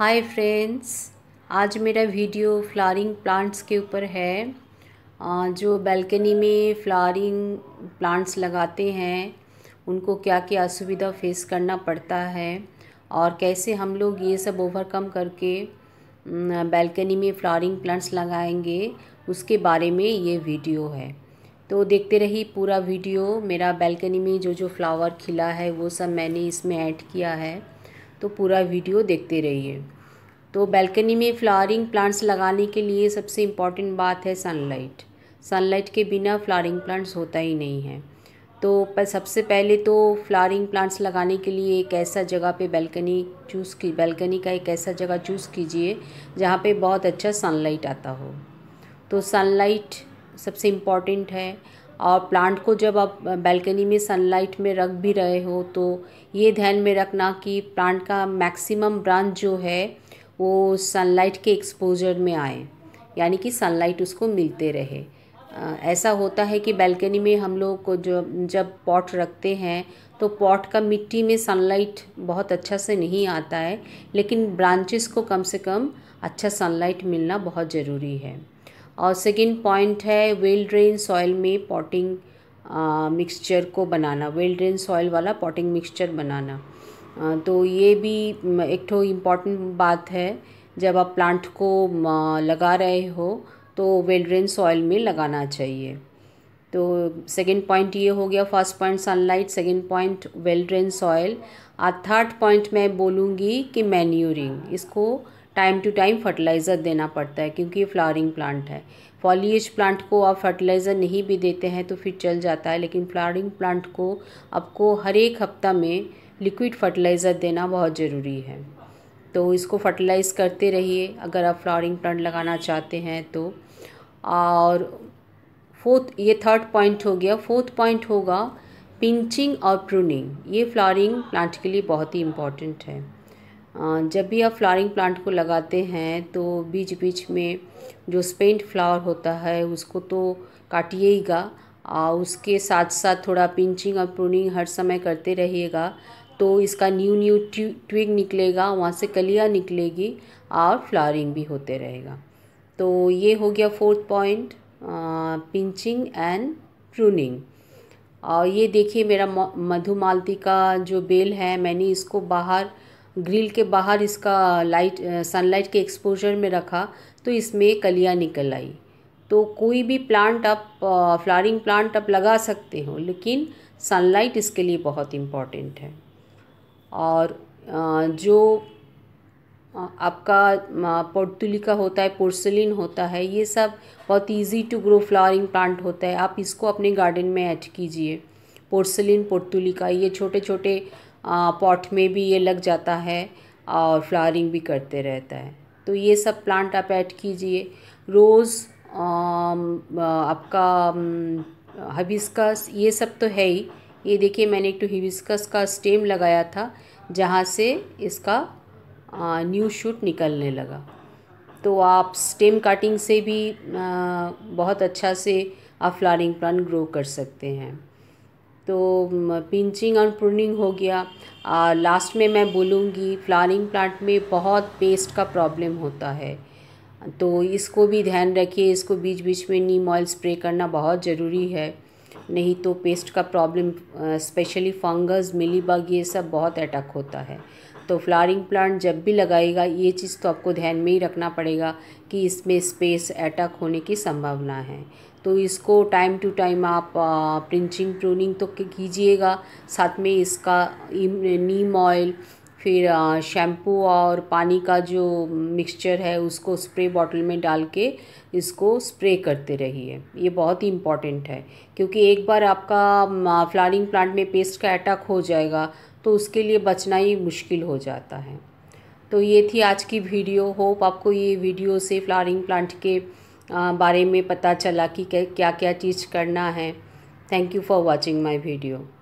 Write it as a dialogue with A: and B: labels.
A: hi friends आज मेरा video flowering plants के ऊपर है जो बैल्कनी में फ्लारिंग प्लांट्स लगाते हैं उनको क्या क्या असुविधा फेस करना पड़ता है और कैसे हम लोग ये सब ओवरकम करके बैल्कनी में फ्लारिंग प्लांट्स लगाएंगे उसके बारे में ये वीडियो है तो देखते रहिए पूरा वीडियो मेरा बैल्कनी में जो जो फ्लावर खिला है वो सब मैंने इसमें ऐड किया है तो पूरा वीडियो देखते रहिए तो बैल्कनी में फ्लावरिंग प्लांट्स लगाने के लिए सबसे इम्पॉर्टेंट बात है सनलाइट सनलाइट के बिना फ्लावरिंग प्लांट्स होता ही नहीं है तो पर सबसे पहले तो फ्लावरिंग प्लांट्स लगाने के लिए एक ऐसा जगह पे बैल्कनी चूज़ की बैल्कनी का एक ऐसा जगह चूज़ कीजिए जहाँ पे बहुत अच्छा सनलाइट आता हो तो सनलाइट सबसे इम्पॉर्टेंट है और प्लांट को जब आप बैल्कनी में सनलाइट में रख भी रहे हो तो ये ध्यान में रखना कि प्लांट का मैक्सिमम ब्रांच जो है वो सनलाइट के एक्सपोजर में आए यानी कि सनलाइट उसको मिलते रहे ऐसा होता है कि बैल्कनी में हम लोग को जो जब पॉट रखते हैं तो पॉट का मिट्टी में सनलाइट बहुत अच्छा से नहीं आता है लेकिन ब्रांचेस को कम से कम अच्छा सनलाइट मिलना बहुत ज़रूरी है और सेकेंड पॉइंट है वेल ड्रेन सॉइल में पॉटिंग मिक्सचर को बनाना वेल ड्रेन सॉइल वाला पॉटिंग मिक्सचर बनाना आ, तो ये भी एक ठो इम्पॉर्टेंट बात है जब आप प्लांट को लगा रहे हो तो वेल ड्रेन सॉइल में लगाना चाहिए तो सेकेंड पॉइंट ये हो गया first point sunlight second point well drain soil और थर्ड पॉइंट मैं बोलूँगी कि मैन्यूरिंग इसको टाइम टू टाइम फर्टिलाइज़र देना पड़ता है क्योंकि ये फ्लावरिंग प्लांट है फॉलीएज प्लांट को आप फर्टिलाइज़र नहीं भी देते हैं तो फिर चल जाता है लेकिन फ्लावरिंग प्लांट को आपको हर एक हफ्ता में लिक्विड फर्टिलाइज़र देना बहुत ज़रूरी है तो इसको फर्टिलाइज़ करते रहिए अगर आप फ्लावरिंग प्लांट लगाना चाहते हैं तो और फोर्थ ये थर्ड पॉइंट हो गया फोर्थ पॉइंट होगा पिंचिंग और प्रूनिंग ये फ्लावरिंग प्लांट के लिए बहुत ही इम्पॉर्टेंट है जब भी आप फ्लावरिंग प्लांट को लगाते हैं तो बीच बीच में जो स्पेंट फ्लावर होता है उसको तो काटिएगा और उसके साथ साथ थोड़ा पिंचिंग और प्रूनिंग हर समय करते रहिएगा तो इसका न्यू न्यू ट्विग निकलेगा वहाँ से कलियाँ निकलेगी और फ्लावरिंग भी होते रहेगा तो ये हो गया fourth point pinching and pruning और ये देखिए मेरा मधुमालती का जो बेल है मैंने इसको बाहर ग्रिल के बाहर इसका लाइट सनलाइट के एक्सपोजर में रखा तो इसमें कलियाँ निकल आई तो कोई भी प्लांट आप फ्लावरिंग प्लांट आप लगा सकते हो लेकिन सनलाइट इसके लिए बहुत इम्पॉर्टेंट है और जो आपका पोर्तुलिका होता है पोर्सलिन होता है ये सब बहुत easy to grow flowering plant होता है आप इसको अपने गार्डन में ऐड कीजिए पोर्सलिन पोर्तुलिका ये छोटे छोटे पॉट में भी ये लग जाता है और फ्लावरिंग भी करते रहता है तो ये सब प्लांट आप ऐड कीजिए रोज़ आपका हबिस्कस ये सब तो है ही ये देखिए मैंने एक तो हिबिस्कस का स्टेम लगाया था जहाँ से इसका न्यू शूट निकलने लगा तो आप स्टेम काटिंग से भी आ, बहुत अच्छा से आप फ्लावरिंग प्लांट ग्रो कर सकते हैं तो पिंचिंग और प्रूनिंग हो गया आ, लास्ट में मैं बोलूँगी फ्लावरिंग प्लांट में बहुत पेस्ट का प्रॉब्लम होता है तो इसको भी ध्यान रखिए इसको बीच बीच में नीम ऑयल स्प्रे करना बहुत ज़रूरी है नहीं तो पेस्ट का प्रॉब्लम स्पेशली फंगस मिलीबग ये सब बहुत अटैक होता है तो फ्लावरिंग प्लांट जब भी लगाएगा ये चीज़ तो आपको ध्यान में ही रखना पड़ेगा कि इसमें स्पेस अटैक होने की संभावना है तो इसको टाइम टू टाइम आप प्रिंचिंग प्रूनिंग तो कीजिएगा साथ में इसका नीम ऑयल फिर शैम्पू और पानी का जो मिक्सचर है उसको स्प्रे बॉटल में डाल के इसको स्प्रे करते रहिए ये बहुत ही इम्पॉर्टेंट है क्योंकि एक बार आपका फ्लावरिंग प्लांट में पेस्ट का अटैक हो जाएगा तो उसके लिए बचना ही मुश्किल हो जाता है तो ये थी आज की वीडियो होप आपको ये वीडियो से फ्लावरिंग प्लांट के बारे में पता चला कि क्या क्या चीज़ करना है thank you for watching my video